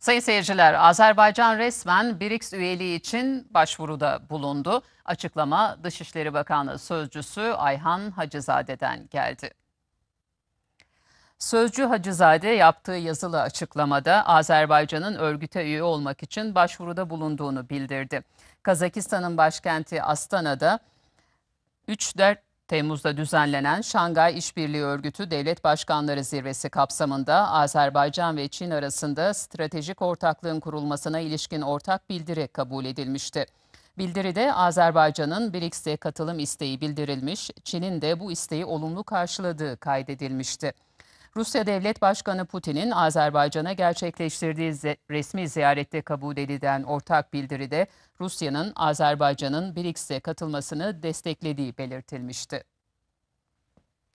Sayın seyirciler, Azerbaycan resmen BRICS üyeliği için başvuruda bulundu. Açıklama Dışişleri Bakanlığı Sözcüsü Ayhan Hacızade'den geldi. Sözcü Hacızade yaptığı yazılı açıklamada Azerbaycan'ın örgüte üye olmak için başvuruda bulunduğunu bildirdi. Kazakistan'ın başkenti Astana'da 3-4 Temmuz'da düzenlenen Şangay İşbirliği Örgütü Devlet Başkanları Zirvesi kapsamında Azerbaycan ve Çin arasında stratejik ortaklığın kurulmasına ilişkin ortak bildiri kabul edilmişti. Bildiride Azerbaycan'ın BRICS'e katılım isteği bildirilmiş, Çin'in de bu isteği olumlu karşıladığı kaydedilmişti. Rusya Devlet Başkanı Putin'in Azerbaycan'a gerçekleştirdiği resmi ziyarette kabul edilen ortak bildiride Rusya'nın Azerbaycan'ın BRICS'e katılmasını desteklediği belirtilmişti.